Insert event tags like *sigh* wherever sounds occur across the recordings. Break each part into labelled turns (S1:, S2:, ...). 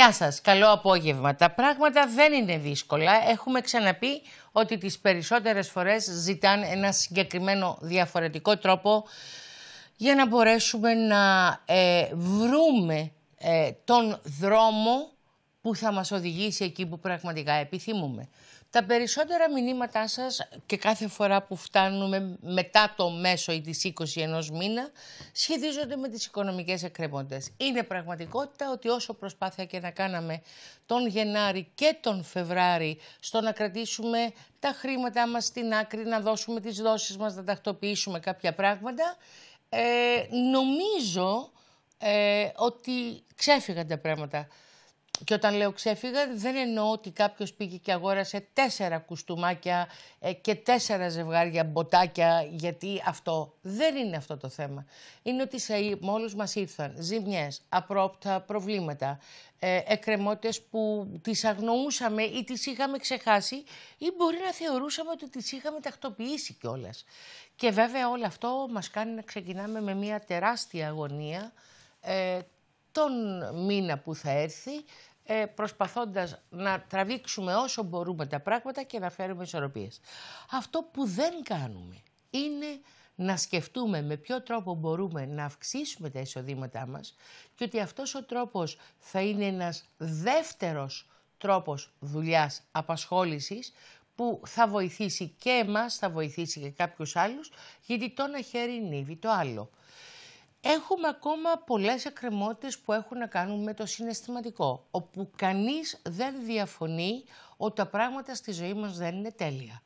S1: Γεια σας, καλό απόγευμα. Τα πράγματα δεν είναι δύσκολα. Έχουμε ξαναπεί ότι τις περισσότερες φορές ζητάνε ένα συγκεκριμένο διαφορετικό τρόπο για να μπορέσουμε να ε, βρούμε ε, τον δρόμο που θα μας οδηγήσει εκεί που πραγματικά επιθυμούμε. Τα περισσότερα μηνύματά σας και κάθε φορά που φτάνουμε μετά το μέσο ή τις 20 ενός μήνα σχετίζονται με τις οικονομικές εκκρεμότητες. Είναι πραγματικότητα ότι όσο προσπάθεια και να κάναμε τον Γενάρη και τον Φεβράρη στο να κρατήσουμε τα χρήματά μας στην άκρη, να δώσουμε τις δόσεις μας, να τακτοποιήσουμε κάποια πράγματα, ε, νομίζω ε, ότι ξέφυγαν τα πράγματα. Και όταν λέω ξέφυγα δεν εννοώ ότι κάποιος πήγε και αγόρασε τέσσερα κουστούμάκια ε, και τέσσερα ζευγάρια μποτάκια, γιατί αυτό δεν είναι αυτό το θέμα. Είναι ότι σε όλου μας ήρθαν ζημιές, απρόπτα προβλήματα, ε, που τις αγνοούσαμε ή τις είχαμε ξεχάσει ή μπορεί να θεωρούσαμε ότι τις είχαμε τακτοποιήσει κιόλας. Και βέβαια όλο αυτό μας κάνει να ξεκινάμε με μια τεράστια αγωνία ε, τον μήνα που θα έρθει ε, προσπαθώντας να τραβήξουμε όσο μπορούμε τα πράγματα και να φέρουμε ισορροπίες. Αυτό που δεν κάνουμε είναι να σκεφτούμε με ποιο τρόπο μπορούμε να αυξήσουμε τα εισοδήματά μας και ότι αυτός ο τρόπος θα είναι ένας δεύτερος τρόπος δουλειάς απασχόλησης που θα βοηθήσει και εμάς, θα βοηθήσει και κάποιους άλλους, γιατί το ένα χέρι νύβει το άλλο. Έχουμε ακόμα πολλές εκκρεμότητες που έχουν να κάνουν με το συναισθηματικό, όπου κανείς δεν διαφωνεί ότι τα πράγματα στη ζωή μας δεν είναι τέλεια.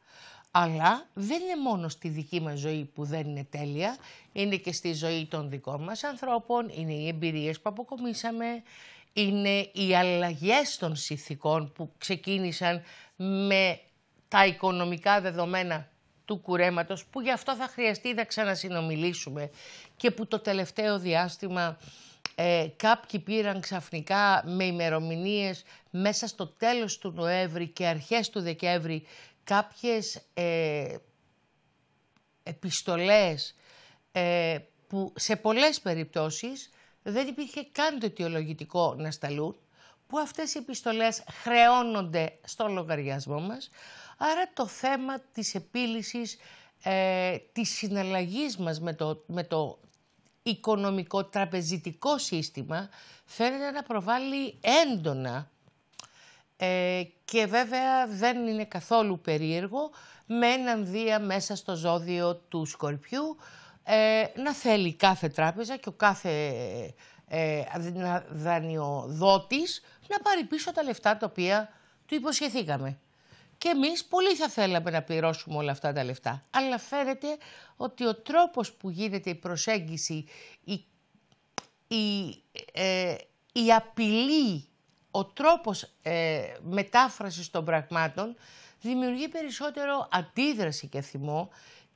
S1: Αλλά δεν είναι μόνο στη δική μας ζωή που δεν είναι τέλεια, είναι και στη ζωή των δικών μας ανθρώπων, είναι οι εμπειρίες που αποκομίσαμε, είναι οι αλλαγές των συνθηκών που ξεκίνησαν με τα οικονομικά δεδομένα του κουρέματος που γι' αυτό θα χρειαστεί να ξανασυνομιλήσουμε και που το τελευταίο διάστημα ε, κάποιοι πήραν ξαφνικά με ημερομηνίες μέσα στο τέλος του Νοέμβρη και αρχές του Δεκέμβρη κάποιες ε, επιστολές ε, που σε πολλές περιπτώσεις δεν υπήρχε καν το αιτιολογητικό να σταλούν που αυτές οι επιστολές χρεώνονται στο λογαριασμό μας Άρα το θέμα της επίλυσης ε, της συναλλαγής μας με το, με το οικονομικό τραπεζιτικό σύστημα φαίνεται να προβάλλει έντονα ε, και βέβαια δεν είναι καθόλου περίεργο με έναν δία μέσα στο ζώδιο του Σκορπιού ε, να θέλει κάθε τράπεζα και ο κάθε ε, δανειοδότης να πάρει πίσω τα λεφτά τα οποία του υποσχεθήκαμε. Και εμείς πολύ θα θέλαμε να πληρώσουμε όλα αυτά τα λεφτά. Αλλά φαίνεται ότι ο τρόπος που γίνεται η προσέγγιση, η, η, ε, η απειλή, ο τρόπος ε, μετάφρασης των πραγμάτων δημιουργεί περισσότερο αντίδραση και θυμό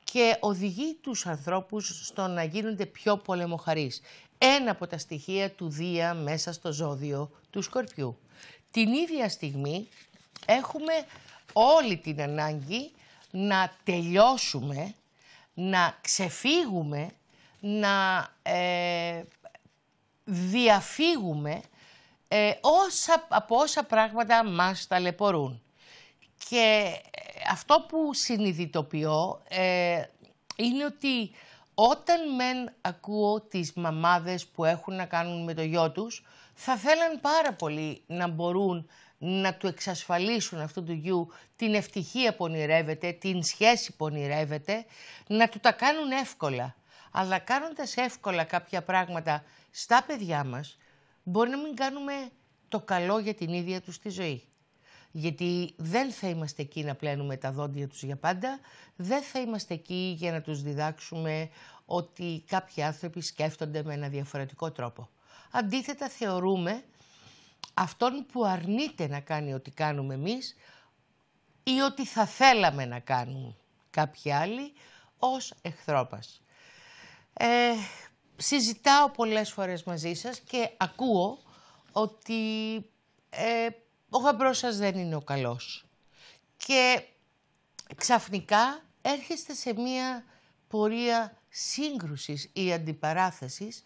S1: και οδηγεί τους ανθρώπους στο να γίνονται πιο πολεμοχαρείς. Ένα από τα στοιχεία του Δία μέσα στο ζώδιο του Σκορπιού. Την ίδια στιγμή έχουμε όλη την ανάγκη να τελειώσουμε, να ξεφύγουμε, να ε, διαφύγουμε ε, όσα, από όσα πράγματα μας ταλαιπωρούν. Και ε, αυτό που συνειδητοποιώ ε, είναι ότι όταν μεν ακούω τις μαμάδες που έχουν να κάνουν με το γιο τους, θα θέλαν πάρα πολύ να μπορούν να του εξασφαλίσουν αυτού του γιου την ευτυχία που ονειρεύεται, την σχέση που ονειρεύεται, να του τα κάνουν εύκολα. Αλλά κάνοντας εύκολα κάποια πράγματα στα παιδιά μας, μπορεί να μην κάνουμε το καλό για την ίδια τους τη ζωή. Γιατί δεν θα είμαστε εκεί να πλένουμε τα δόντια τους για πάντα, δεν θα είμαστε εκεί για να τους διδάξουμε ότι κάποιοι άνθρωποι σκέφτονται με ένα διαφορετικό τρόπο. Αντίθετα θεωρούμε αυτόν που αρνείται να κάνει ό,τι κάνουμε εμείς ή ό,τι θα θέλαμε να κάνουν κάποιοι άλλοι ως εχθρό Ε, συζητάω πολλές φορές μαζί σας και ακούω ότι ε, ο γαμπρός σας δεν είναι ο καλός. Και ξαφνικά έρχεστε σε μία πορεία σύγκρουσης ή αντιπαράθεσης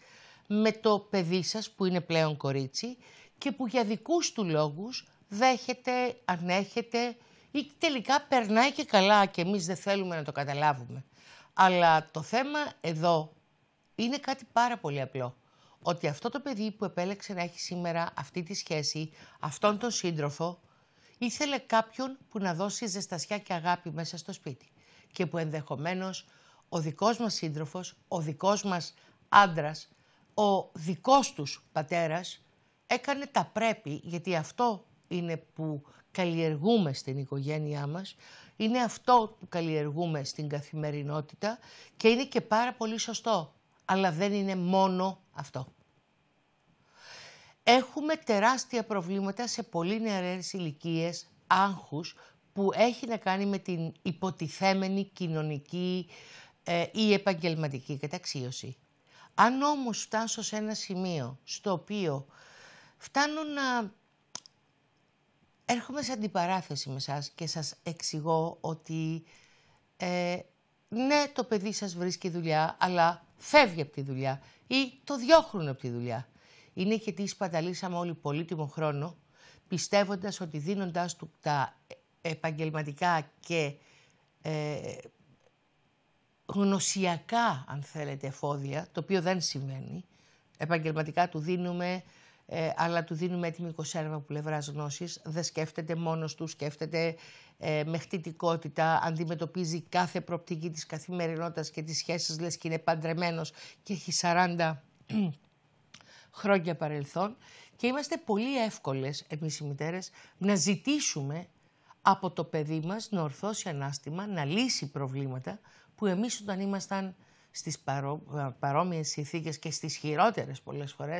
S1: με το παιδί σας που είναι πλέον κορίτσι και που για δικούς του λόγους δέχεται, ανέχεται ή τελικά περνάει και καλά και εμείς δεν θέλουμε να το καταλάβουμε. Αλλά το θέμα εδώ είναι κάτι πάρα πολύ απλό. Ότι αυτό το παιδί που επέλεξε να έχει σήμερα αυτή τη σχέση, αυτόν τον σύντροφο, ήθελε κάποιον που να δώσει ζεστασιά και αγάπη μέσα στο σπίτι. Και που ενδεχομένως ο δικός μας σύντροφος, ο δικός μας άντρας, ο δικός τους πατέρας έκανε τα πρέπει, γιατί αυτό είναι που καλλιεργούμε στην οικογένειά μας, είναι αυτό που καλλιεργούμε στην καθημερινότητα και είναι και πάρα πολύ σωστό. Αλλά δεν είναι μόνο αυτό. Έχουμε τεράστια προβλήματα σε πολύ νεαρές ηλικίες άγχους που έχει να κάνει με την υποτιθέμενη κοινωνική ε, ή επαγγελματική καταξίωση. Αν όμως φτάσω σε ένα σημείο στο οποίο φτάνουν να έρχομαι σε αντιπαράθεση με σας και σας εξηγώ ότι ε, ναι, το παιδί σας βρίσκει δουλειά, αλλά φεύγει από τη δουλειά ή το διώχνουν από τη δουλειά. Είναι τι σπαταλήσαμε όλοι πολύτιμο χρόνο, πιστεύοντας ότι δίνοντάς του τα επαγγελματικά και ε, γνωσιακά, αν θέλετε, εφόδια, το οποίο δεν σημαίνει. Επαγγελματικά του δίνουμε ε, αλλά του δίνουμε έτοιμη κοσέρβα από πλευρά γνώσης. Δεν σκέφτεται μόνος του, σκέφτεται ε, με χτητικότητα, αντιμετωπίζει κάθε προπτική της καθημερινότητας και τις σχέσεις λες και είναι παντρεμένος και έχει 40 *clears throat* χρόνια παρελθόν. Και είμαστε πολύ εύκολες εμείς οι μητέρες να ζητήσουμε από το παιδί μας να ορθώσει ανάστημα, να λύσει προβλήματα που εμείς όταν ήμασταν στις παρό... παρόμοιες συνθήκες και στις χειρότερες πολλές φορές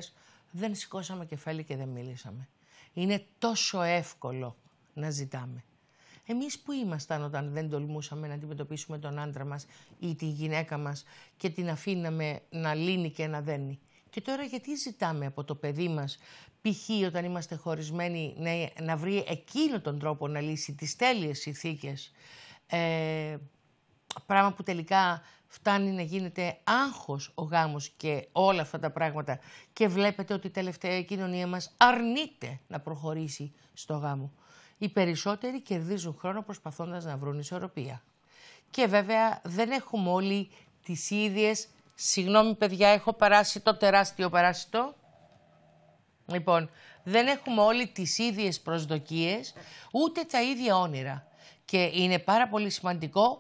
S1: δεν σηκώσαμε κεφάλι και δεν μίλησαμε. Είναι τόσο εύκολο να ζητάμε. Εμείς που ήμασταν όταν δεν τολμούσαμε να αντιμετωπίσουμε τον άντρα μας ή τη γυναίκα μας και την αφήναμε να λύνει και να δένει. Και τώρα γιατί ζητάμε από το παιδί μας, π.χ. όταν είμαστε χωρισμένοι, να, να βρει εκείνο τον τρόπο να λύσει τις τέλειες ηθίκες. Ε, πράγμα που τελικά φτάνει να γίνεται άγχος ο γάμος και όλα αυτά τα πράγματα και βλέπετε ότι η τελευταία κοινωνία μας αρνείται να προχωρήσει στο γάμο. Οι περισσότεροι κερδίζουν χρόνο προσπαθώντας να βρουν ισορροπία. Και βέβαια δεν έχουμε όλοι τις ίδιες... Συγγνώμη παιδιά, έχω περάσει το τεράστιο παράσιτο. Λοιπόν, δεν έχουμε όλοι τις ίδιες προσδοκίες, ούτε τα ίδια όνειρα. Και είναι πάρα πολύ σημαντικό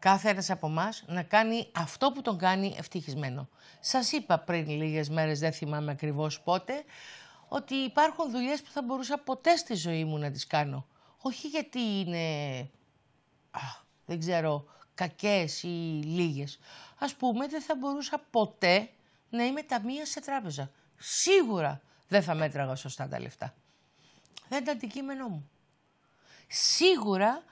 S1: κάθε ένας από εμάς να κάνει αυτό που τον κάνει ευτυχισμένο. Σας είπα πριν λίγες μέρες, δεν θυμάμαι ακριβώς πότε, ότι υπάρχουν δουλειές που θα μπορούσα ποτέ στη ζωή μου να τις κάνω. Όχι γιατί είναι, α, δεν ξέρω, κακές ή λίγες. Ας πούμε, δεν θα μπορούσα ποτέ να είμαι ταμεία σε τράπεζα. Σίγουρα δεν θα μέτραγα σωστά τα λεφτά. Δεν ήταν αντικείμενό μου. Σίγουρα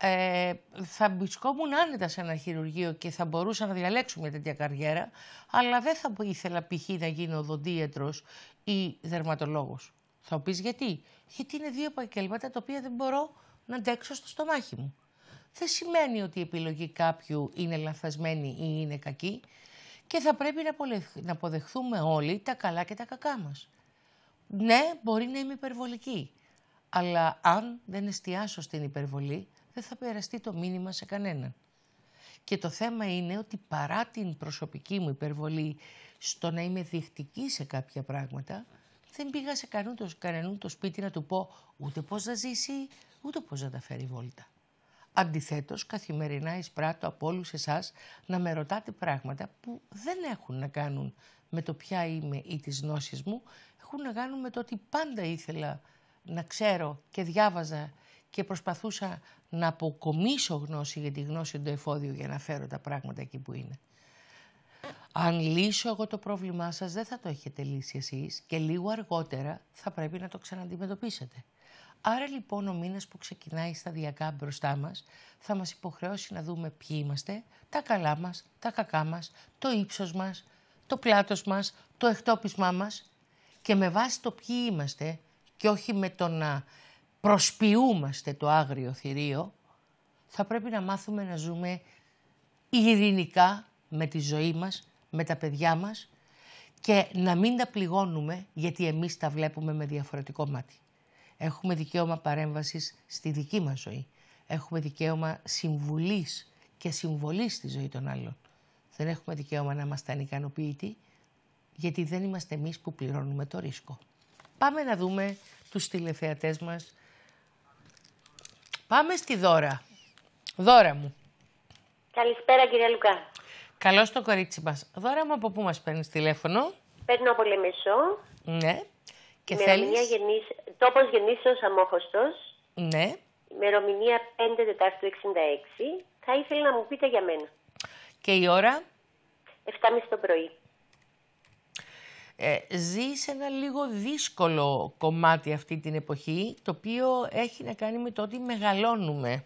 S1: ε, θα βρισκόμουν άνετα σε ένα χειρουργείο και θα μπορούσα να διαλέξω μια τέτοια καριέρα, αλλά δεν θα ήθελα π.χ. να γίνω οδοντίατρος ή δερματολόγος. Θα πεις γιατί. Γιατί είναι δύο επαγγέλματα τα οποία δεν μπορώ να αντέξω στο στομάχι μου. Δεν σημαίνει ότι η επιλογή κάποιου είναι λανθασμένη ή είναι κακή και θα πρέπει να αποδεχθούμε όλοι τα καλά και τα κακά μας. Ναι, μπορεί να είμαι υπερβολική, αλλά αν δεν εστιάσω στην υπερβολή, δεν θα περαστεί το μήνυμα σε κανέναν. Και το θέμα είναι ότι παρά την προσωπική μου υπερβολή στο να είμαι διεκτική σε κάποια πράγματα, δεν πήγα σε κανέναν το, σπίτι να του πω ούτε πώς να ζήσει, ούτε πώς να τα φέρει βόλτα. Αντιθέτως, καθημερινά εισπράττω από όλους εσάς να με ρωτάτε πράγματα που δεν έχουν να κάνουν με το ποια είμαι ή τις γνώσεις μου, έχουν να κάνουν με το ότι πάντα ήθελα να ξέρω και διάβαζα και προσπαθούσα να αποκομίσω γνώση για τη γνώση του εφόδιου για να φέρω τα πράγματα εκεί που είναι. Αν λύσω εγώ το πρόβλημά σας δεν θα το έχετε λύσει εσείς και λίγο αργότερα θα πρέπει να το ξαναντιμετωπίσετε. Άρα λοιπόν ο μήνας που ξεκινάει σταδιακά μπροστά μας θα μας υποχρεώσει να δούμε ποιοι είμαστε, τα καλά μας, τα κακά μας, το ύψος μας, το πλάτος μας, το εκτόπισμά μας και με βάση το ποιοι είμαστε και όχι με το να προσποιούμαστε το άγριο θηρίο, θα πρέπει να μάθουμε να ζούμε ειρηνικά με τη ζωή μας, με τα παιδιά μας και να μην τα πληγώνουμε γιατί εμείς τα βλέπουμε με διαφορετικό μάτι. Έχουμε δικαίωμα παρέμβασης στη δική μας ζωή. Έχουμε δικαίωμα συμβουλής και συμβολής στη ζωή των άλλων. Δεν έχουμε δικαίωμα να είμαστε ανικανοποιητοί γιατί δεν είμαστε εμείς που πληρώνουμε το ρίσκο. Πάμε να δούμε τους τηλεθεατές μας Πάμε στη Δώρα. Δώρα μου.
S2: Καλησπέρα κυρία Λουκά.
S1: Καλώς το κορίτσι μας. Δώρα μου, από πού μας παίρνεις τηλέφωνο.
S2: Παίρνω από Λεμεσό.
S1: Ναι. Και θέλει.
S2: Γεννήσ... Τόπος γεννήσεως αμόχωστος. Ναι. Ημερομηνία 5 Τετάρτου 66. Θα ήθελα να μου πείτε για μένα.
S1: Και η ώρα.
S2: 7.30 το πρωί.
S1: Ε, ζει σε ένα λίγο δύσκολο κομμάτι αυτή την εποχή, το οποίο έχει να κάνει με το ότι μεγαλώνουμε.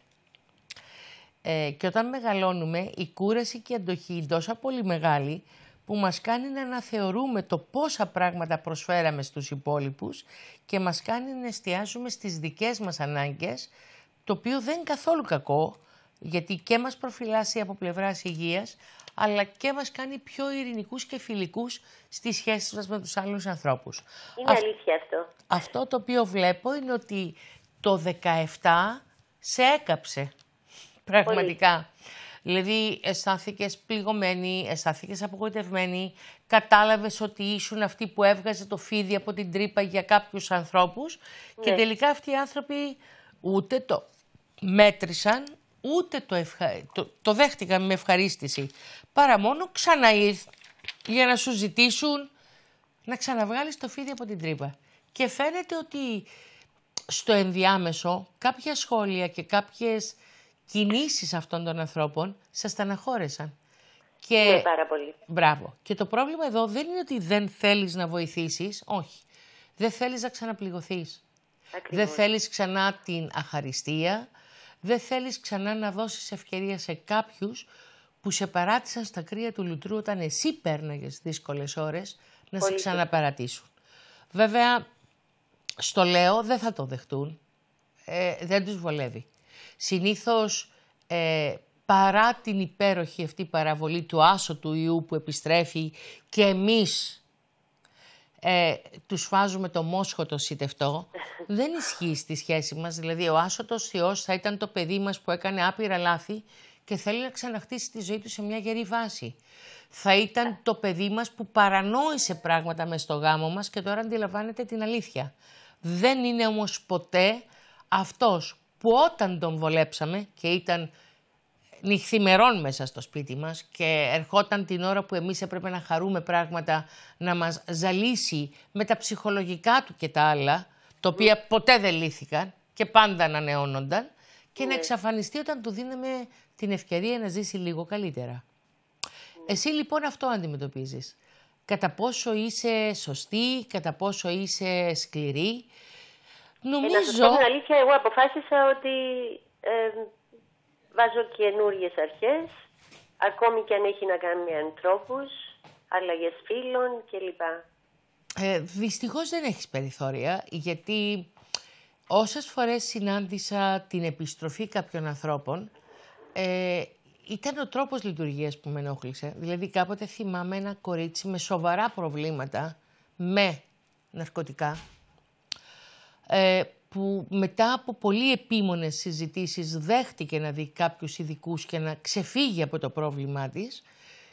S1: Ε, και όταν μεγαλώνουμε, η κούραση και η αντοχή είναι τόσο πολύ μεγάλη που μας κάνει να αναθεωρούμε το πόσα πράγματα προσφέραμε στους υπόλοιπους και μας κάνει να εστιάζουμε στις δικές μας ανάγκες, το οποίο δεν είναι καθόλου κακό, γιατί και μας προφυλάσσει από πλευράς υγείας, αλλά και μας κάνει πιο ειρηνικούς και φιλικούς στις σχέσεις μας με τους άλλους ανθρώπους. Είναι αλήθεια αυτό. Αυτό το οποίο βλέπω είναι ότι το 17 σε έκαψε.
S2: Πραγματικά.
S1: Δηλαδή αισθάνθηκες πληγωμένη, αισθάνθηκες απογοητευμένη, κατάλαβες ότι ήσουν αυτή που έβγαζε το φίδι από την τρύπα για κάποιους ανθρώπους και ναι. τελικά αυτοί οι άνθρωποι ούτε το μέτρησαν, ούτε το, ευχα... το, με ευχαρίστηση. Παρά μόνο ξαναήρθ για να σου ζητήσουν να ξαναβγάλεις το φίδι από την τρύπα. Και φαίνεται ότι στο ενδιάμεσο κάποια σχόλια και κάποιες κινήσεις αυτών των ανθρώπων σας στεναχώρεσαν. Και... Ναι, πάρα πολύ. Μπράβο. Και το πρόβλημα εδώ δεν είναι ότι δεν θέλεις να βοηθήσεις, όχι. Δεν θέλεις να ξαναπληγωθείς. Δεν θέλεις ξανά την αχαριστία, δεν θέλεις ξανά να δώσεις ευκαιρία σε κάποιους που σε παράτησαν στα κρύα του λουτρού όταν εσύ πέρναγες δύσκολες ώρες να σε ξαναπαρατήσουν. Βέβαια, στο λέω δεν θα το δεχτούν, ε, δεν τους βολεύει. Συνήθως ε, παρά την υπέροχη αυτή παραβολή του του ιού που επιστρέφει και εμείς ε, τους φάζουμε το μόσχο σιτευτό, δεν ισχύει στη σχέση μας. Δηλαδή, ο άσωτος θεός θα ήταν το παιδί μας που έκανε άπειρα λάθη και θέλει να ξαναχτίσει τη ζωή του σε μια γερή βάση. Θα ήταν το παιδί μας που παρανόησε πράγματα μες στο γάμο μας και τώρα αντιλαμβάνεται την αλήθεια. Δεν είναι όμως ποτέ αυτός που όταν τον βολέψαμε και ήταν νυχθημερών μέσα στο σπίτι μας και ερχόταν την ώρα που εμείς έπρεπε να χαρούμε πράγματα, να μας ζαλίσει με τα ψυχολογικά του και τα άλλα, τα οποία ποτέ δεν λύθηκαν και πάντα ανανεώνονταν και να ναι. εξαφανιστεί όταν του δίναμε την ευκαιρία να ζήσει λίγο καλύτερα. Εσύ λοιπόν αυτό αντιμετωπίζεις. Κατά πόσο είσαι σωστή, κατά πόσο είσαι σκληρή. Νομίζω... Ε, να σου πω την
S2: αλήθεια, εγώ αποφάσισα ότι Βάζω καινούριες αρχές, ακόμη και αν έχει να κάνει με ανθρώπους, αλλαγές φίλων κλπ.
S1: Ε, δυστυχώς δεν έχεις περιθώρια, γιατί όσες φορές συνάντησα την επιστροφή κάποιων ανθρώπων, ε, ήταν ο τρόπος λειτουργίας που με ενόχλησε. Δηλαδή κάποτε θυμάμαι ένα κορίτσι με σοβαρά προβλήματα, με ναρκωτικά, ε, που μετά από πολύ επίμονες συζητήσεις δέχτηκε να δει κάποιους ειδικούς και να ξεφύγει από το πρόβλημά της,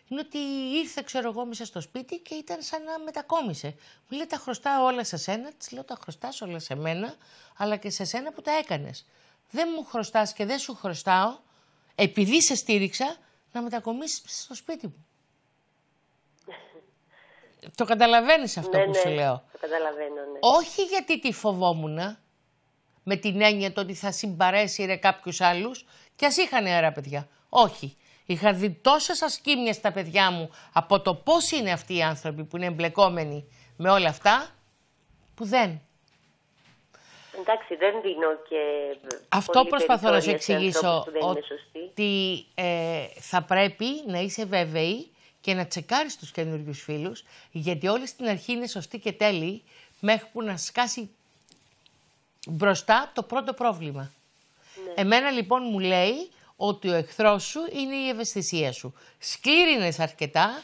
S1: είναι ότι ήρθε, ξέρω εγώ, μέσα στο σπίτι και ήταν σαν να μετακόμισε. Μου λέει τα χρωστά όλα σε σένα, της λέω τα χρωστάς όλα σε μένα, αλλά και σε σένα που τα έκανες. Δεν μου χρωστάς και δεν σου χρωστάω, επειδή σε στήριξα, να μετακομίσεις στο σπίτι μου.
S2: *laughs*
S1: Το καταλαβαίνεις αυτό ναι, που ναι, σου λέω. Το
S2: καταλαβαίνω, ναι. Όχι
S1: γιατί τη φοβόμουν, με την έννοια το ότι θα ρε, κάποιους άλλους. Και ας είχαν νεαρά παιδιά. Όχι. Είχα δει τόσες ασκήμια στα παιδιά μου από το πώς είναι αυτοί οι άνθρωποι που είναι εμπλεκόμενοι με όλα αυτά, που δεν.
S2: Εντάξει, δεν δίνω και. Αυτό προσπαθώ να σου εξηγήσω.
S1: Ότι ε, θα πρέπει να είσαι βέβαιη και να τσεκάρεις τους καινούριους φίλους, γιατί όλοι στην αρχή είναι σωστοί και τέλειοι, μέχρι που να σκάσει μπροστά το πρώτο πρόβλημα. Ναι. Εμένα λοιπόν μου λέει ότι ο εχθρός σου είναι η ευαισθησία σου. Σκλήρινες αρκετά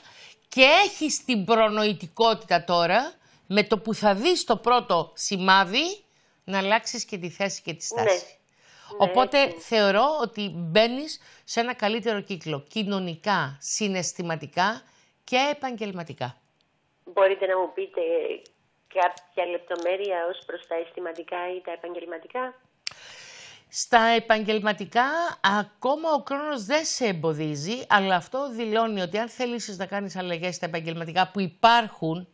S1: και έχεις την προνοητικότητα τώρα με το που θα δεις το πρώτο σημάδι να αλλάξεις και τη θέση και τη ναι. στάση. Ναι. Οπότε θεωρώ ότι μπαίνεις σε ένα καλύτερο κύκλο κοινωνικά, συναισθηματικά και επαγγελματικά.
S2: Μπορείτε να μου πείτε κάποια λεπτομέρεια ως προς τα αισθηματικά ή τα επαγγελματικά.
S1: Στα επαγγελματικά ακόμα ο χρόνος δεν σε εμποδίζει, αλλά αυτό δηλώνει ότι αν θέλεις να κάνεις αλλαγές στα επαγγελματικά που υπάρχουν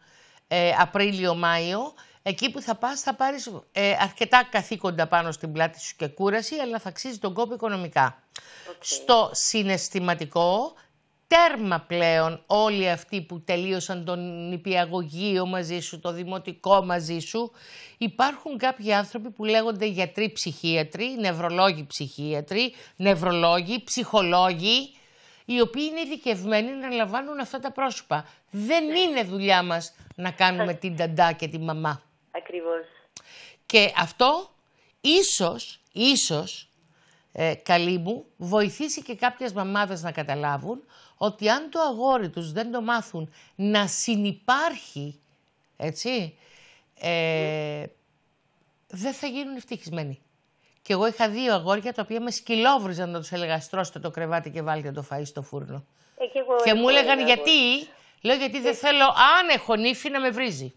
S1: ε, Απρίλιο-Μάιο, εκεί που θα πας θα πάρεις ε, αρκετά καθήκοντα πάνω στην πλάτη σου και κούραση, αλλά θα αξίζει τον κόπο οικονομικά. Στο συναισθηματικό τέρμα πλέον όλοι αυτοί που τελείωσαν τον νηπιαγωγείο μαζί σου, το δημοτικό μαζί σου. Υπάρχουν κάποιοι άνθρωποι που λέγονται γιατροί ψυχίατροι, νευρολόγοι ψυχίατροι, νευρολόγοι, ψυχολόγοι, οι οποίοι είναι ειδικευμένοι να λαμβάνουν αυτά τα πρόσωπα. Δεν είναι δουλειά μας να κάνουμε την ταντά και τη μαμά. Ακριβώς. Και αυτό ίσως, ίσως, ε, καλή μου, βοηθήσει και κάποιες μαμάδες να καταλάβουν ότι αν το αγόρι τους δεν το μάθουν να συνυπάρχει, έτσι, ε, δεν θα γίνουν ευτυχισμένοι. Και εγώ είχα δύο αγόρια τα οποία με σκυλόβριζαν να τους έλεγα στρώστε το κρεβάτι και βάλτε το φαΐ στο φούρνο.
S2: Ε, και, εγώ και μου έλεγαν γιατί,
S1: λέω γιατί δεν ε. θέλω αν έχω νύφη να με βρίζει.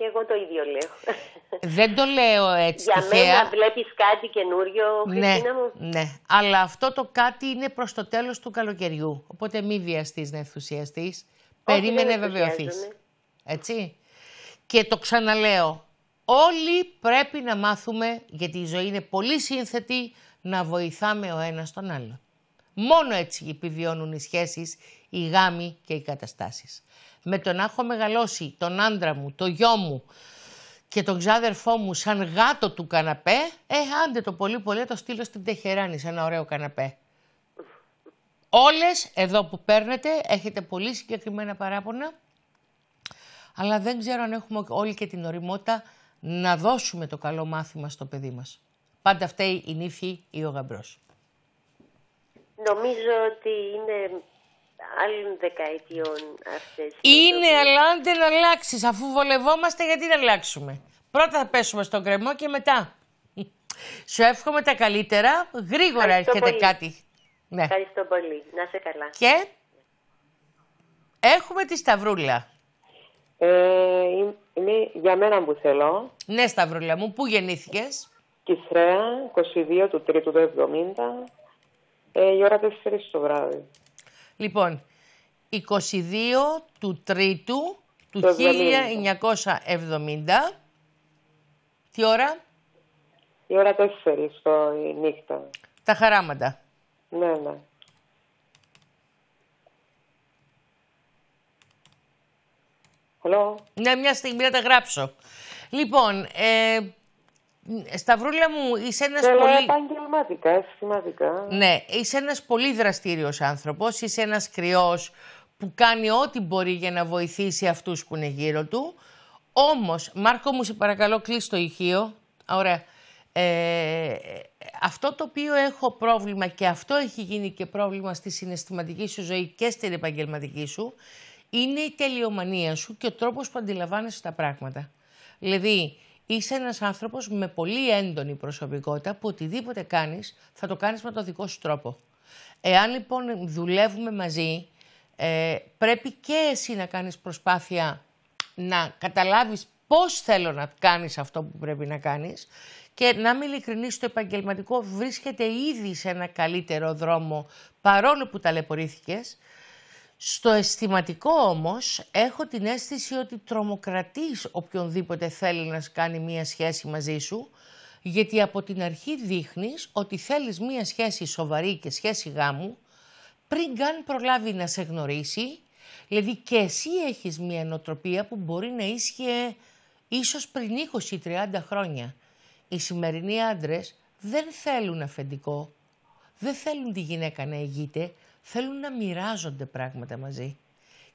S2: Και εγώ το ίδιο λέω.
S1: Δεν το λέω έτσι Για μένα
S2: βλέπεις κάτι καινούριο, ναι, μου.
S1: Ναι, αλλά αυτό το κάτι είναι προς το τέλος του καλοκαιριού. Οπότε μη βιαστείς να ενθουσιαστείς. Περίμενε βεβαιωθείς. Έτσι. Και το ξαναλέω. Όλοι πρέπει να μάθουμε, γιατί η ζωή είναι πολύ σύνθετη, να βοηθάμε ο ένας τον άλλο. Μόνο έτσι επιβιώνουν οι σχέσεις, οι γάμοι και οι καταστάσεις με το να έχω μεγαλώσει τον άντρα μου, το γιο μου και τον ξάδερφό μου σαν γάτο του καναπέ, ε, άντε το πολύ πολύ το στείλω στην Τεχεράνη σε ένα ωραίο καναπέ. Όλες εδώ που παίρνετε έχετε πολύ συγκεκριμένα παράπονα, αλλά δεν ξέρω αν έχουμε όλοι και την οριμότητα να δώσουμε το καλό μάθημα στο παιδί μας. Πάντα φταίει η νύφη ή ο γαμπρός.
S2: Νομίζω ότι είναι άλλων δεκαετιών αυτές. Είναι,
S1: αλλά αν δεν αλλάξεις, αφού βολευόμαστε, γιατί να αλλάξουμε. Πρώτα θα πέσουμε στον κρεμό και μετά. Σου εύχομαι τα καλύτερα. Γρήγορα Ευχαριστώ έρχεται κάτι. Ναι.
S2: Ευχαριστώ πολύ. Να είσαι καλά.
S1: Και έχουμε τη Σταυρούλα.
S2: Ε,
S3: είναι για μένα που θέλω.
S1: Ναι, Σταυρούλα μου. Πού γεννήθηκες?
S3: Κυθρέα 22 του 3 του 70. Ε, η ώρα 4 το βράδυ.
S1: Λοιπόν, 22 του Τρίτου του 1970. Τι ώρα?
S3: Η ώρα το έχεις στο νύχτα.
S1: Τα χαράματα. Ναι, ναι. Hello. Ναι, μια στιγμή να τα γράψω. Λοιπόν, ε, Σταυρούλα μου, είσαι ένας. πολύ... πολύ...
S3: επαγγελματικά, αισθηματικά. Ναι,
S1: είσαι ένας πολύ δραστηριο άνθρωπος, είσαι ένας κρυός που κάνει ό,τι μπορεί για να βοηθήσει αυτούς που είναι γύρω του. Όμως, Μάρκο μου, σε παρακαλώ, κλείσει το ηχείο. Ωραία. Ε, αυτό το οποίο έχω πρόβλημα και αυτό έχει γίνει και πρόβλημα στη συναισθηματική σου ζωή και στην επαγγελματική σου, είναι η τελειομανία σου και ο τρόπος που αντιλαμβάνεσαι τα πράγματα. Δηλαδή, είσαι ένας άνθρωπος με πολύ έντονη προσωπικότητα που οτιδήποτε κάνεις θα το κάνεις με το δικό σου τρόπο. Εάν λοιπόν δουλεύουμε μαζί, ε, πρέπει και εσύ να κάνεις προσπάθεια να καταλάβεις πώς θέλω να κάνεις αυτό που πρέπει να κάνεις και να μην ειλικρινείς το επαγγελματικό βρίσκεται ήδη σε ένα καλύτερο δρόμο παρόλο που ταλαιπωρήθηκες. Στο αισθηματικό όμως έχω την αίσθηση ότι τρομοκρατείς οποιονδήποτε θέλει να κάνει μία σχέση μαζί σου γιατί από την αρχή δείχνεις ότι θέλεις μία σχέση σοβαρή και σχέση γάμου πριν καν προλάβει να σε γνωρίσει, δηλαδή και εσύ έχεις μία νοοτροπία που μπορεί να ίσχυε ίσως πριν 20 30 χρόνια. Οι σημερινοί άντρες δεν θέλουν αφεντικό, δεν θέλουν τη γυναίκα να ηγείται, θέλουν να μοιράζονται πράγματα μαζί.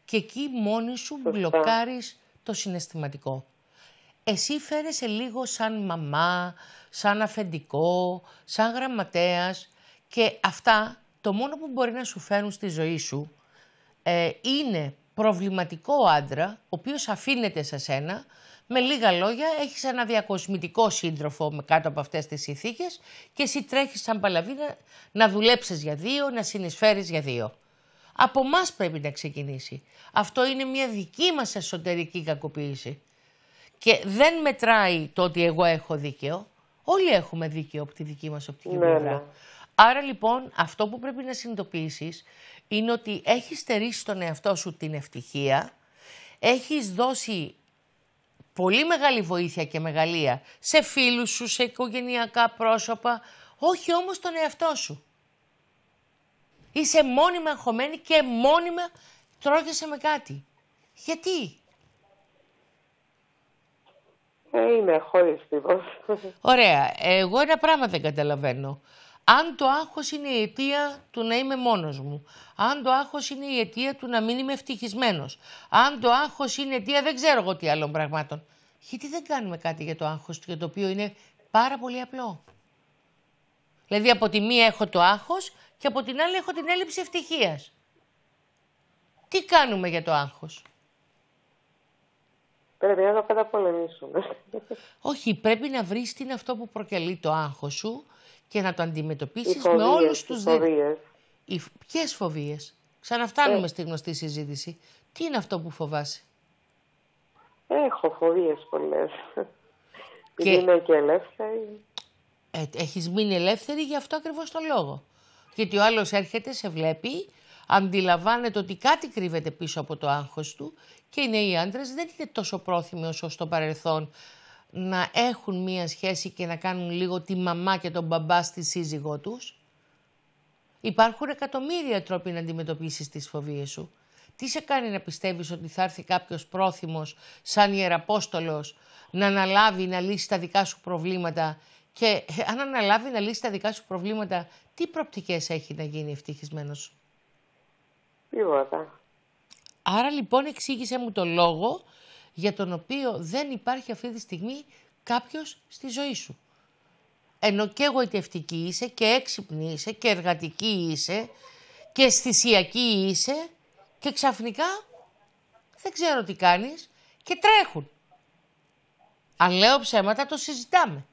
S1: Και εκεί μόνη σου μπλοκάρεις το συναισθηματικό. Εσύ φέρεσαι λίγο σαν μαμά, σαν αφεντικό, σαν γραμματέας και αυτά το μόνο που μπορεί να σου φέρουν στη ζωή σου ε, είναι προβληματικό άντρα, ο οποίος αφήνεται σε σένα, με λίγα λόγια, έχεις ένα διακοσμητικό σύντροφο με κάτω από αυτές τις ηθίκε και εσύ τρέχεις σαν παλαβή να, να δουλέψεις για δύο, να συνεισφέρεις για δύο. Από εμάς πρέπει να ξεκινήσει. Αυτό είναι μια δική μας εσωτερική κακοποίηση. Και δεν μετράει το ότι εγώ έχω δίκαιο. Όλοι έχουμε δίκαιο από τη δική μας οπτική ναι, ναι, Άρα λοιπόν, αυτό που πρέπει να συνειδητοποιήσεις είναι ότι έχεις στερήσει τον εαυτό σου την ευτυχία, έχεις δώσει πολύ μεγάλη βοήθεια και μεγαλεία σε φίλους σου, σε οικογενειακά πρόσωπα, όχι όμως τον εαυτό σου. Είσαι μόνιμα αγχωμένη και μόνιμα τρώγεσαι με κάτι. Γιατί?
S3: Ε, είμαι χωρίς
S1: Ωραία. Εγώ ένα πράγμα δεν καταλαβαίνω αν το άγχος είναι η αιτία του να είμαι μόνος μου, αν το άγχος είναι η αιτία του να μην είμαι ευτυχισμένος, αν το άγχος είναι η αιτία δεν ξέρω εγώ τι άλλων πραγμάτων. Γιατί δεν κάνουμε κάτι για το άγχος του, για το οποίο είναι πάρα πολύ απλό. Δηλαδή από τη μία έχω το άγχος και από την άλλη έχω την έλλειψη ευτυχίας. Τι κάνουμε για το άγχος.
S3: Πρέπει να το καταπολεμήσουμε.
S1: Όχι, πρέπει να βρεις τι αυτό που προκαλεί το άγχος σου και να το αντιμετωπίσεις με όλους τους δείκτε. Ποιες φοβίες. Ξαναφτάνουμε ε. στη γνωστή συζήτηση. Τι είναι αυτό που φοβάσαι.
S3: Έχω φοβίες πολλές. Είναι *laughs* και ελεύθερη.
S1: Ε, έχεις μείνει ελεύθερη για αυτό ακριβώς το λόγο. Γιατί ο άλλος έρχεται, σε βλέπει, αντιλαμβάνεται ότι κάτι κρύβεται πίσω από το άγχος του και οι νέοι άντρες δεν είναι τόσο πρόθυμοι όσο στο παρελθόν να έχουν μία σχέση και να κάνουν λίγο τη μαμά και τον μπαμπά στη σύζυγό τους. Υπάρχουν εκατομμύρια τρόποι να αντιμετωπίσεις τις φοβίες σου. Τι σε κάνει να πιστεύεις ότι θα έρθει κάποιος πρόθυμος σαν ιεραπόστολος να αναλάβει να λύσει τα δικά σου προβλήματα και ε, αν αναλάβει να λύσει τα δικά σου προβλήματα τι προπτικές έχει να γίνει ευτυχισμένος.
S3: Τίποτα.
S1: Άρα λοιπόν εξήγησε μου το λόγο για τον οποίο δεν υπάρχει αυτή τη στιγμή κάποιος στη ζωή σου. Ενώ και εγωιτευτική είσαι και έξυπνη είσαι και εργατική είσαι και αισθησιακή είσαι και ξαφνικά δεν ξέρω τι κάνεις και τρέχουν. Αν λέω ψέματα το συζητάμε.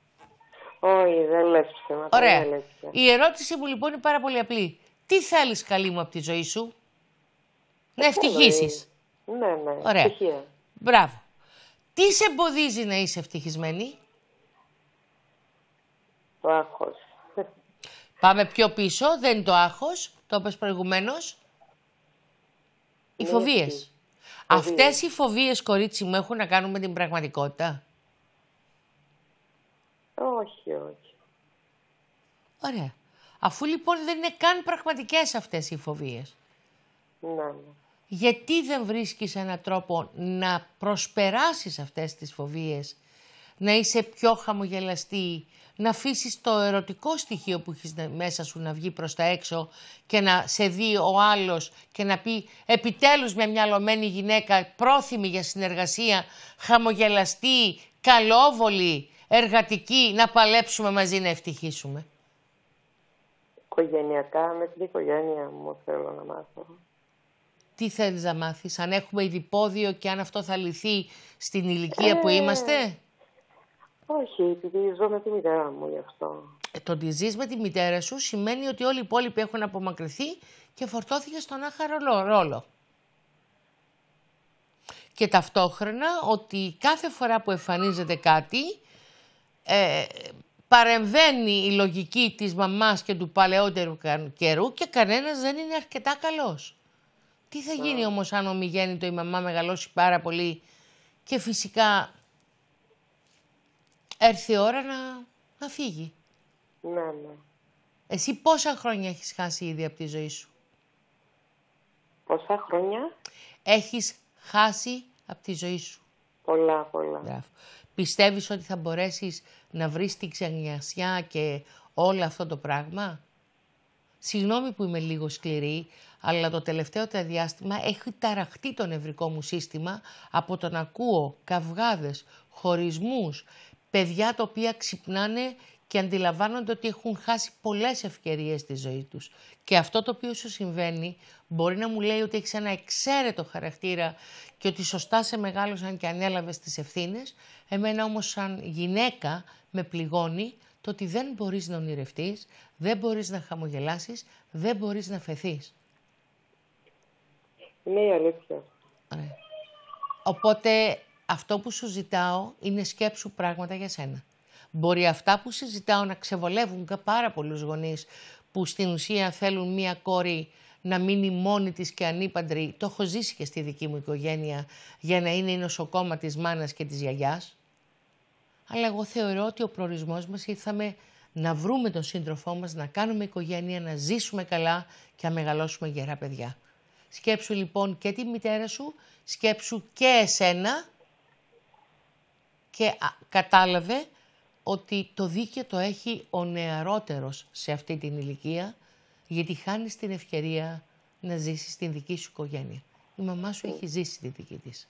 S3: Όχι, δεν λες ψέματα. Ωραία. Δεν Η
S1: ερώτηση μου λοιπόν είναι πάρα πολύ απλή. Τι θέλεις καλή μου από τη ζωή σου, να ευτυχήσεις.
S3: Ναι, ναι. Ωραία.
S1: Μπράβο. Τι σε εμποδίζει να είσαι ευτυχισμένη? Το άγχος. Πάμε πιο πίσω, δεν είναι το άγχος, το είπες προηγουμένως. Οι ναι, φοβίες. φοβίες. Αυτές οι φοβίες, κορίτσι μου, έχουν να κάνουν με την πραγματικότητα.
S3: Όχι, όχι.
S1: Ωραία. Αφού λοιπόν δεν είναι καν πραγματικές αυτές οι φοβίες. Ναι, ναι γιατί δεν βρίσκεις έναν τρόπο να προσπεράσεις αυτές τις φοβίες, να είσαι πιο χαμογελαστή, να αφήσεις το ερωτικό στοιχείο που έχεις μέσα σου να βγει προς τα έξω και να σε δει ο άλλος και να πει επιτέλους μια μυαλωμένη γυναίκα πρόθυμη για συνεργασία, χαμογελαστή, καλόβολη, εργατική, να παλέψουμε μαζί να ευτυχίσουμε.
S3: Οικογενειακά, με την οικογένεια μου θέλω να μάθω
S1: τι θέλεις να μάθεις, αν έχουμε ειδιπόδιο και αν αυτό θα λυθεί στην ηλικία που ε, είμαστε.
S3: Όχι, επειδή ζω με τη μητέρα μου γι' αυτό.
S1: Ε, το ότι ζεις με τη μητέρα σου σημαίνει ότι όλοι οι υπόλοιποι έχουν απομακρυνθεί και φορτώθηκε στον άχαρο ρόλο. Και ταυτόχρονα ότι κάθε φορά που εμφανίζεται κάτι, ε, παρεμβαίνει η λογική της μαμάς και του παλαιότερου καιρού και κανένας δεν είναι αρκετά καλός. Τι θα γίνει όμως αν ο το η μαμά μεγαλώσει πάρα πολύ και φυσικά έρθει η ώρα να, να φύγει. Ναι, ναι. Εσύ πόσα χρόνια έχεις χάσει ήδη από τη ζωή σου. Πόσα χρόνια. Έχεις χάσει από τη ζωή σου. Πολλά, πολλά. Μπράβο. Πιστεύεις ότι θα μπορέσεις να βρεις την ξενιασιά και όλο αυτό το πράγμα. Συγγνώμη που είμαι λίγο σκληρή, αλλά το τελευταίο διάστημα έχει ταραχτεί το νευρικό μου σύστημα από τον να ακούω καυγάδες, χωρισμούς, παιδιά τα οποία ξυπνάνε και αντιλαμβάνονται ότι έχουν χάσει πολλές ευκαιρίες στη ζωή τους. Και αυτό το οποίο σου συμβαίνει μπορεί να μου λέει ότι έχεις ένα εξαίρετο χαρακτήρα και ότι σωστά σε μεγάλωσαν και ανέλαβες τις ευθύνες. Εμένα όμως σαν γυναίκα με πληγώνει το ότι δεν μπορείς να ονειρευτείς, δεν μπορείς να χαμογελάσεις, δεν μπορείς να φεθείς.
S3: Είναι η αλήθεια.
S1: Οπότε αυτό που σου ζητάω είναι σκέψου πράγματα για σένα. Μπορεί αυτά που συζητάω να ξεβολεύουν και πάρα πολλούς γονείς που στην ουσία θέλουν μία κόρη να μείνει μόνη της και ανήπαντρη. Το έχω ζήσει και στη δική μου οικογένεια για να είναι η νοσοκόμα της μάνας και της γιαγιάς. Αλλά εγώ θεωρώ ότι ο προορισμός μας ήρθαμε να βρούμε τον σύντροφό μας, να κάνουμε οικογένεια, να ζήσουμε καλά και να μεγαλώσουμε γερά παιδιά. Σκέψου λοιπόν και τη μητέρα σου, σκέψου και εσένα και κατάλαβε ότι το δίκαιο το έχει ο νεαρότερος σε αυτή την ηλικία γιατί χάνεις την ευκαιρία να ζήσεις την δική σου οικογένεια. Η μαμά σου έχει ζήσει τη δική της.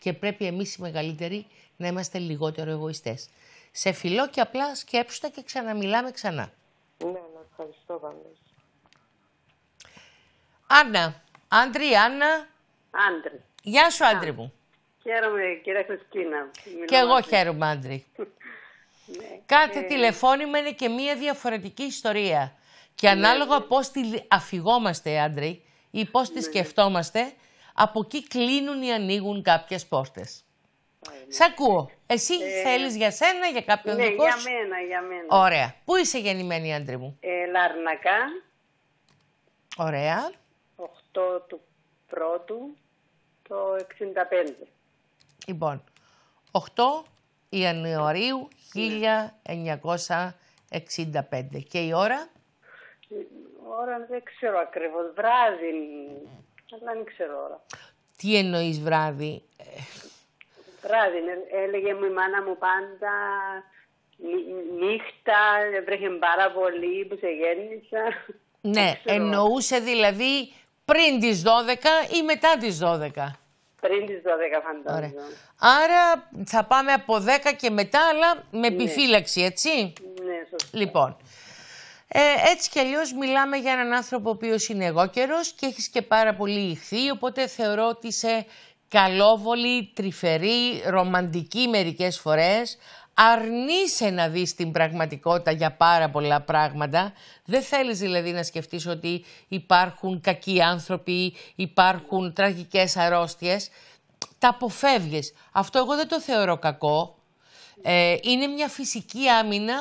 S1: Και πρέπει εμείς οι μεγαλύτεροι να είμαστε λιγότερο εγωιστές. Σε φιλό και απλά τα και ξαναμιλάμε ξανά.
S3: Ναι, να ευχαριστώ
S1: Άννα. Άντρη, Άννα. Άντρη. Γεια σου, άντρη μου.
S4: Χαίρομαι, κυρία Χριστίνα. Κι εγώ χαίρομαι, άντρη. *laughs* Ναι, Κάθε τηλεφώνημα
S1: είναι και μία διαφορετική ιστορία. Και ναι. ανάλογα πώς τη αφηγόμαστε, άντρη, ή πώς τη ναι. σκεφτόμαστε, από εκεί κλείνουν ή ανοίγουν κάποιες πόρτες. Σ' ακούω. Εσύ ε, θέλεις για σένα, για κάποιον ναι, δικό σου. για
S4: μένα, για μένα. Ωραία.
S1: Πού είσαι γεννημένη, άντρη μου.
S4: Ε, Λαρνακά. Ωραία το του πρώτου το 65.
S1: Λοιπόν, 8 Ιανουαρίου 1965 και η ώρα?
S4: Ώρα δεν ξέρω ακριβώς, βράδυ, αλλά δεν ξέρω ώρα.
S1: Τι εννοείς βράδυ?
S4: Βράδυ, ε, έλεγε μου η μάνα μου πάντα νύχτα, βρέχει πάρα πολύ που σε γέννησα.
S1: Ναι, εννοούσε δηλαδή πριν τις 12 ή μετά τις 12.
S4: Πριν τις 12 φαντάζομαι.
S1: Άρα θα πάμε από 10 και μετά, αλλά με ναι. επιφύλαξη, έτσι. Ναι, σωστά. Λοιπόν, ε, έτσι κι αλλιώς μιλάμε για έναν άνθρωπο ο οποίος είναι εγώ καιρός και έχεις και πάρα πολύ ηχθεί, οπότε θεωρώ ότι είσαι καλόβολη, τρυφερή, ρομαντική μερικές φορές, αρνείσαι να δεις την πραγματικότητα για πάρα πολλά πράγματα. Δεν θέλεις δηλαδή να σκεφτείς ότι υπάρχουν κακοί άνθρωποι, υπάρχουν τραγικές αρρώστιες. Τα αποφεύγεις. Αυτό εγώ δεν το θεωρώ κακό. Ε, είναι μια φυσική άμυνα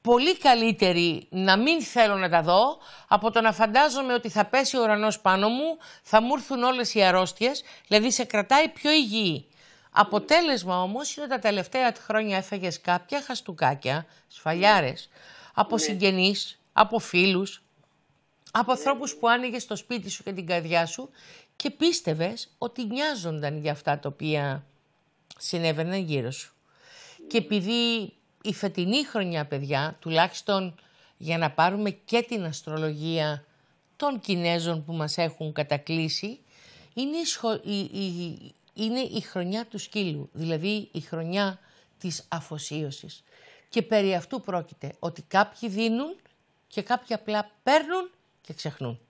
S1: πολύ καλύτερη να μην θέλω να τα δω από το να φαντάζομαι ότι θα πέσει ο ουρανός πάνω μου, θα μου έρθουν όλες οι αρρώστιες, δηλαδή σε κρατάει πιο υγιή. Αποτέλεσμα όμως είναι ότι τα τελευταία χρόνια έφεγε κάποια χαστούκάκια, σφαλιάρες, από ναι. συγγενείς, από φίλους, από ανθρώπους που άνοιγες στο σπίτι σου και την καρδιά σου και πίστευες ότι νοιάζονταν για αυτά τα οποία συνέβαιναν γύρω σου. Και επειδή η φετινή χρονιά, παιδιά, τουλάχιστον για να πάρουμε και την αστρολογία των Κινέζων που μας έχουν κατακλείσει, είναι η, είναι η χρονιά του σκύλου, δηλαδή η χρονιά της αφοσίωσης. Και περί αυτού πρόκειται ότι κάποιοι δίνουν και κάποιοι απλά παίρνουν και ξεχνούν.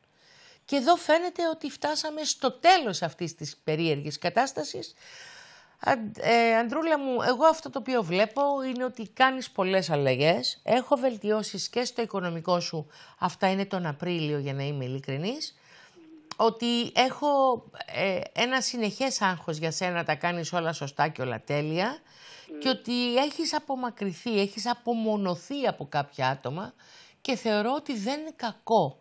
S1: Και εδώ φαίνεται ότι φτάσαμε στο τέλος αυτής της περίεργης κατάστασης. Αν, ε, Αντρούλα μου, εγώ αυτό το οποίο βλέπω είναι ότι κάνεις πολλές αλλαγές. Έχω βελτιώσεις και στο οικονομικό σου, αυτά είναι τον Απρίλιο για να είμαι ειλικρινής ότι έχω ε, ένα συνεχές άγχος για σένα, τα κάνεις όλα σωστά και όλα τέλεια και ότι έχεις απομακρυνθεί, έχεις απομονωθεί από κάποια άτομα και θεωρώ ότι δεν είναι κακό.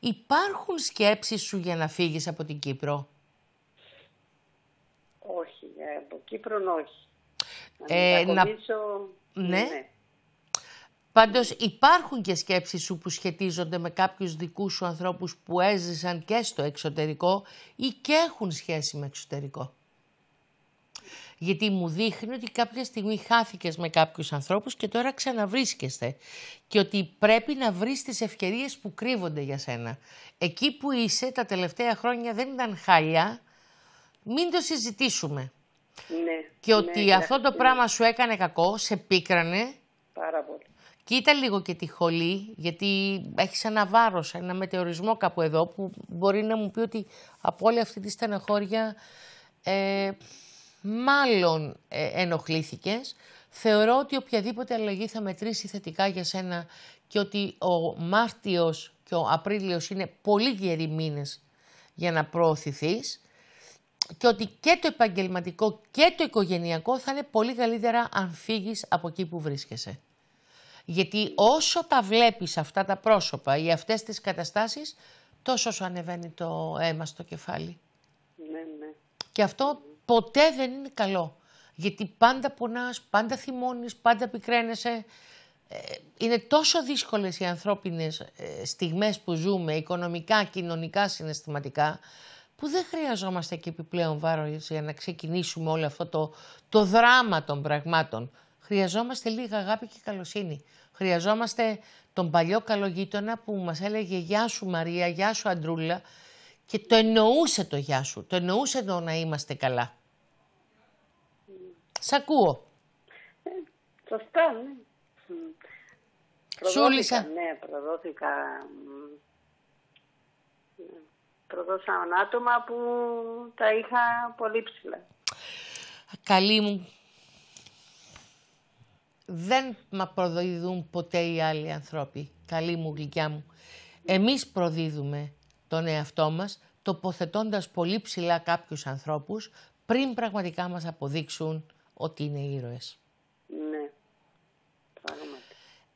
S1: Υπάρχουν σκέψεις σου για να φύγεις από την Κύπρο?
S4: Όχι, ε, από Κύπρο όχι.
S1: Ε, να... ναι. ναι. Πάντως υπάρχουν και σκέψεις σου που σχετίζονται με κάποιους δικούς σου ανθρώπους που έζησαν και στο εξωτερικό ή και έχουν σχέση με εξωτερικό. Γιατί μου δείχνει ότι κάποια στιγμή χάθηκες με κάποιους ανθρώπους και τώρα ξαναβρίσκεστε. Και ότι πρέπει να βρεις τις ευκαιρίες που κρύβονται για σένα. Εκεί που είσαι τα τελευταία χρόνια δεν ήταν χάλια, μην το συζητήσουμε.
S4: Ναι, και ότι ναι, αυτό το πράγμα
S1: σου έκανε κακό, σε πίκρανε. Πάρα πολύ. Κοίτα λίγο και τη χολή, γιατί έχεις ένα βάρος, ένα μετεωρισμό κάπου εδώ που μπορεί να μου πει ότι από όλη αυτή τη στεναχώρια ε, μάλλον ε, ενοχλήθηκες. Θεωρώ ότι οποιαδήποτε αλλαγή θα μετρήσει θετικά για σένα και ότι ο Μάρτιος και ο Απρίλιος είναι πολύ γεροί για να προωθηθείς και ότι και το επαγγελματικό και το οικογενειακό θα είναι πολύ καλύτερα αν φύγεις από εκεί που βρίσκεσαι. Γιατί όσο τα βλέπεις αυτά τα πρόσωπα ή αυτές τις καταστάσεις, τόσο σου ανεβαίνει το αίμα στο κεφάλι. Ναι, ναι. Και αυτό ποτέ δεν είναι καλό. Γιατί πάντα πονάς, πάντα θυμώνεις, πάντα πικραίνεσαι. Ε, είναι τόσο δύσκολες οι ανθρώπινες ε, στιγμές που ζούμε, οικονομικά, κοινωνικά, συναισθηματικά, που δεν χρειαζόμαστε και επιπλέον βάρος για να ξεκινήσουμε όλο αυτό το, το δράμα των πραγμάτων. Χρειαζόμαστε λίγα αγάπη και καλοσύνη. Χρειαζόμαστε τον παλιό καλογείτονα που μας έλεγε «Γεια σου Μαρία, γεια σου Αντρούλα» και το εννοούσε το «Γεια σου», το εννοούσε το να είμαστε καλά. Σ' ακούω.
S4: Ε, σωστά, ναι. Σούλησα. Ναι, προδόθηκα. ένα άτομα που τα είχα πολύ ψηλά.
S1: Καλή μου, δεν μα προδίδουν ποτέ οι άλλοι ανθρώποι. Καλή μου, γλυκιά μου. Εμείς προδίδουμε τον εαυτό μας, τοποθετώντας πολύ ψηλά κάποιους ανθρώπους, πριν πραγματικά μας αποδείξουν ότι είναι ήρωες. Ναι, πράγματι.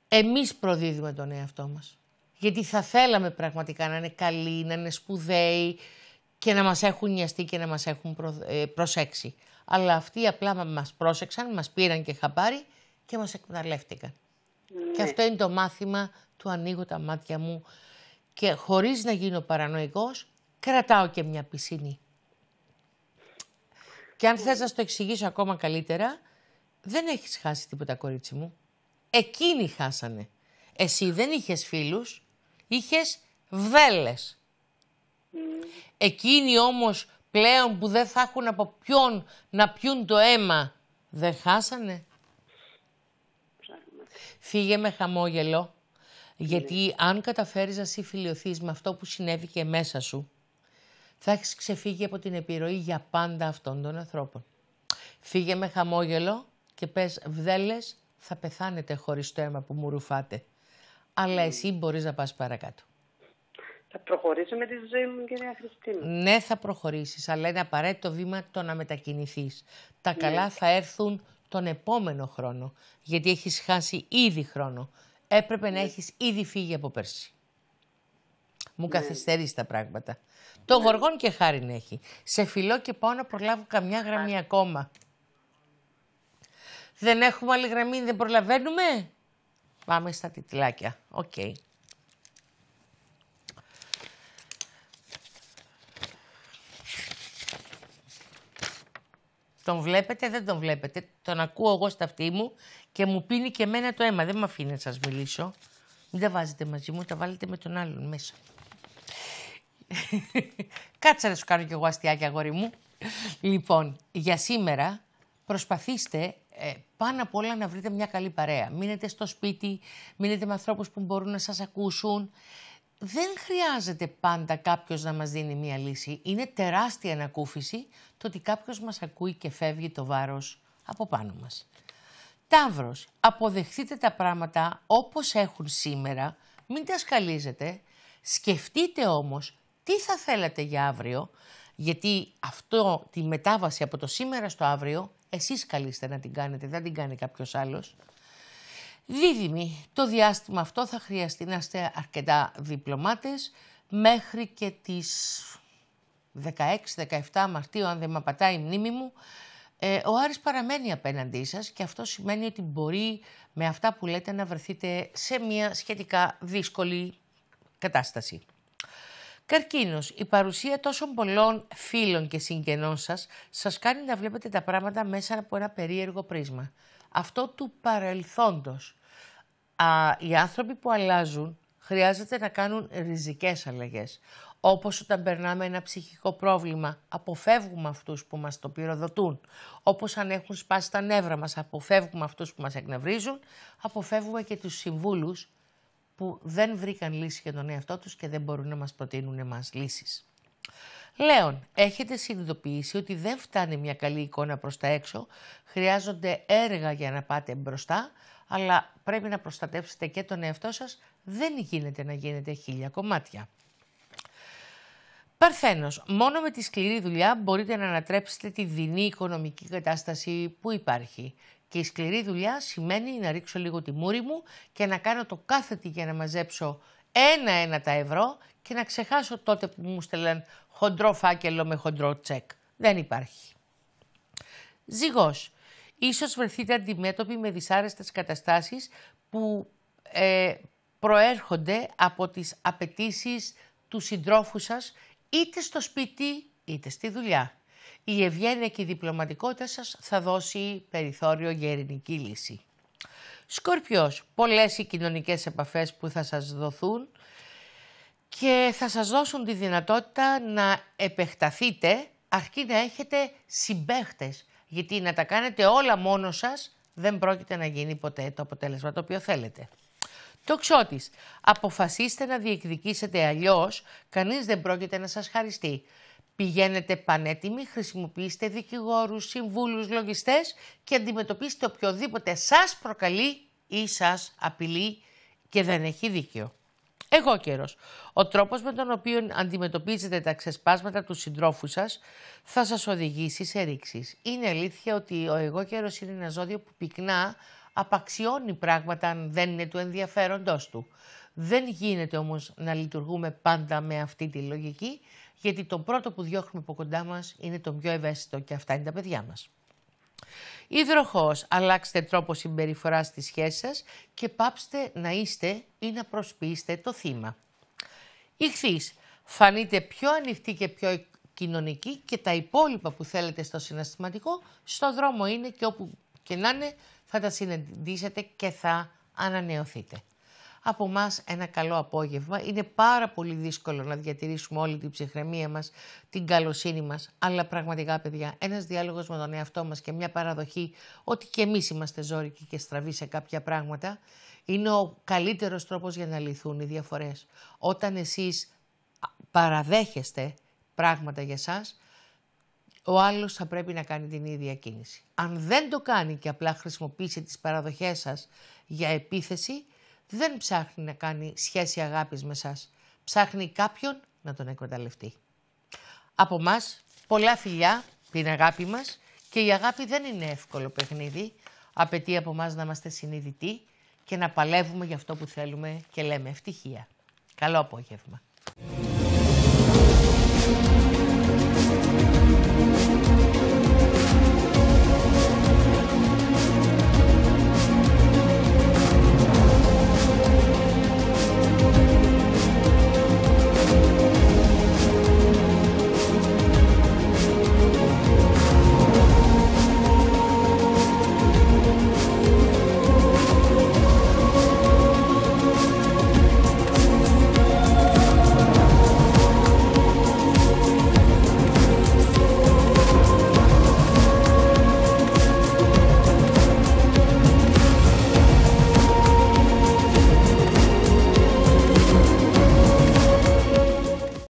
S1: Εμείς προδίδουμε τον εαυτό μας. Γιατί θα θέλαμε πραγματικά να είναι καλοί, να είναι σπουδαίοι και να μας έχουν νοιαστεί και να μας έχουν ε, προσέξει. Αλλά αυτοί απλά μας πρόσεξαν, μας πήραν και χαπάρι, και μας εκμεταλλεύτηκαν. Και ναι. αυτό είναι το μάθημα του ανοίγω τα μάτια μου και χωρίς να γίνω παρανοϊκός, κρατάω και μια πισίνη. Και αν θες να το εξηγήσω ακόμα καλύτερα, δεν έχεις χάσει τίποτα κορίτσι μου. Εκείνοι χάσανε. Εσύ δεν είχες φίλους, είχες βέλες. Εκείνοι όμως πλέον που δεν θα έχουν από ποιον να πιούν το αίμα, δεν χάσανε. Φύγε με χαμόγελο, ναι. γιατί αν καταφέρεις να συμφιλειωθείς με αυτό που συνέβη και μέσα σου, θα έχεις ξεφύγει από την επιρροή για πάντα αυτών των ανθρώπων. Φύγε με χαμόγελο και πες βδέλες θα πεθάνετε χωρίς το αίμα που μου ρουφάτε. Αλλά ναι. εσύ μπορείς να πας παρακάτω.
S4: Θα προχωρήσω με τη ζωή μου, κυρία Χριστίνα.
S1: Ναι, θα προχωρήσεις, αλλά είναι απαραίτητο βήμα το να μετακινηθείς. Τα ναι. καλά θα έρθουν τον επόμενο χρόνο, γιατί έχεις χάσει ήδη χρόνο. Έπρεπε να ναι. έχεις ήδη φύγει από πέρσι. Μου ναι. καθυστερείς τα πράγματα. Το ναι. γοργόν και να έχει. Σε φιλό και πάω να προλάβω καμιά γραμμή ακόμα. Δεν έχουμε άλλη γραμμή, δεν προλαβαίνουμε. Πάμε στα τιτλάκια. Οκ. Τον βλέπετε, δεν τον βλέπετε. Τον ακούω εγώ στα αυτή μου και μου πίνει και εμένα το αίμα. Δεν με αφήνει να σας μιλήσω. Μην τα βάζετε μαζί μου, τα βάλετε με τον άλλον μέσα. *laughs* Κάτσε να σου κάνω κι εγώ αστιάκια, αγόρι μου. λοιπόν, για σήμερα προσπαθήστε ε, πάνω απ' όλα να βρείτε μια καλή παρέα. Μείνετε στο σπίτι, μείνετε με ανθρώπους που μπορούν να σας ακούσουν δεν χρειάζεται πάντα κάποιος να μας δίνει μία λύση. Είναι τεράστια ανακούφιση το ότι κάποιος μας ακούει και φεύγει το βάρος από πάνω μας. Ταύρος, αποδεχτείτε τα πράγματα όπως έχουν σήμερα, μην τα σκαλίζετε, σκεφτείτε όμως τι θα θέλατε για αύριο, γιατί αυτό τη μετάβαση από το σήμερα στο αύριο εσείς καλείστε να την κάνετε, δεν την κάνει κάποιος άλλος. Δίδυμοι, το διάστημα αυτό θα χρειαστεί να είστε αρκετά διπλωμάτες μέχρι και τις 16-17 Μαρτίου, αν δεν με απατάει η μνήμη μου, ε, ο Άρης παραμένει απέναντί σας και αυτό σημαίνει ότι μπορεί με αυτά που λέτε να βρεθείτε σε μια σχετικά δύσκολη κατάσταση. Καρκίνος, η παρουσία τόσων πολλών φίλων και συγγενών σας σας κάνει να βλέπετε τα πράγματα μέσα από ένα περίεργο πρίσμα αυτό του παρελθόντος. Α, οι άνθρωποι που αλλάζουν χρειάζεται να κάνουν ριζικές αλλαγές. Όπως όταν περνάμε ένα ψυχικό πρόβλημα, αποφεύγουμε αυτούς που μας το πυροδοτούν. Όπως αν έχουν σπάσει τα νεύρα μας, αποφεύγουμε αυτούς που μας εκνευρίζουν. Αποφεύγουμε και τους συμβούλους που δεν βρήκαν λύση για τον εαυτό τους και δεν μπορούν να μας προτείνουν εμάς λύσεις. Λέων, έχετε συνειδητοποιήσει ότι δεν φτάνει μια καλή εικόνα προς τα έξω, χρειάζονται έργα για να πάτε μπροστά, αλλά πρέπει να προστατεύσετε και τον εαυτό σας, δεν γίνεται να γίνετε χίλια κομμάτια. Παρθένος, μόνο με τη σκληρή δουλειά μπορείτε να ανατρέψετε τη δεινή οικονομική κατάσταση που υπάρχει. Και η σκληρή δουλειά σημαίνει να ρίξω λίγο τη μούρη μου και να κάνω το κάθε τι για να μαζέψω ένα-ένα τα ευρώ και να ξεχάσω τότε που μου στέλναν χοντρό φάκελο με χοντρό τσεκ. Δεν υπάρχει. Ζυγός. Ίσως βρεθείτε αντιμέτωποι με δυσάρεστες καταστάσεις που ε, προέρχονται από τις απαιτήσεις του συντρόφου σας είτε στο σπίτι είτε στη δουλειά. Η ευγένεια και η διπλωματικότητα σας θα δώσει περιθώριο για ειρηνική λύση. Σκορπιός, πολλές οι κοινωνικές επαφές που θα σας δοθούν και θα σας δώσουν τη δυνατότητα να επεκταθείτε αρκεί να έχετε συμπέχτες. Γιατί να τα κάνετε όλα μόνο σας δεν πρόκειται να γίνει ποτέ το αποτέλεσμα το οποίο θέλετε. Το ξώτης, αποφασίστε να διεκδικήσετε αλλιώς, κανείς δεν πρόκειται να σας χαριστεί. Πηγαίνετε πανέτοιμοι, χρησιμοποιήστε δικηγόρους, συμβούλους, λογιστές και αντιμετωπίστε οποιοδήποτε σας προκαλεί ή σας απειλεί και δεν έχει δίκιο. Εγώ καιρός. Ο τρόπος με τον οποίο αντιμετωπίζετε τα ξεσπάσματα του συντρόφου σας θα σας οδηγήσει σε ρήξεις. Είναι αλήθεια ότι ο εγώ καιρός είναι ένα ζώδιο που πυκνά απαξιώνει πράγματα αν δεν είναι του ενδιαφέροντός του. Δεν γίνεται όμως να λειτουργούμε πάντα με αυτή τη λογική, γιατί το πρώτο που διώχνουμε από κοντά μας είναι το πιο ευαίσθητο και αυτά είναι τα παιδιά μας. Υδροχός, αλλάξτε τρόπο συμπεριφοράς στη σχέση σας και πάψτε να είστε ή να προσποιήσετε το θύμα. Ιχθύς, φανείτε πιο ανοιχτή και πιο κοινωνική και τα υπόλοιπα που θέλετε στο συναστηματικό, στο δρόμο είναι και όπου και να είναι θα τα συναντήσετε και θα ανανεωθείτε. Από εμάς ένα καλό απόγευμα. Είναι πάρα πολύ δύσκολο να διατηρήσουμε όλη την ψυχραιμία μας, την καλοσύνη μας. Αλλά πραγματικά, παιδιά, ένας διάλογος με τον εαυτό μας και μια παραδοχή ότι και εμείς είμαστε ζώρικοι και στραβοί σε κάποια πράγματα είναι ο καλύτερος τρόπος για να λυθούν οι διαφορές. Όταν εσείς παραδέχεστε πράγματα για σας, ο άλλος θα πρέπει να κάνει την ίδια κίνηση. Αν δεν το κάνει και απλά χρησιμοποιήσει τις παραδοχές σας για επίθεση, δεν ψάχνει να κάνει σχέση αγάπης με σας. Ψάχνει κάποιον να τον εκμεταλλευτεί. Από μας πολλά φιλιά, την αγάπη μας και η αγάπη δεν είναι εύκολο παιχνίδι. Απαιτεί από μας να είμαστε συνειδητοί και να παλεύουμε για αυτό που θέλουμε και λέμε ευτυχία. Καλό απόγευμα.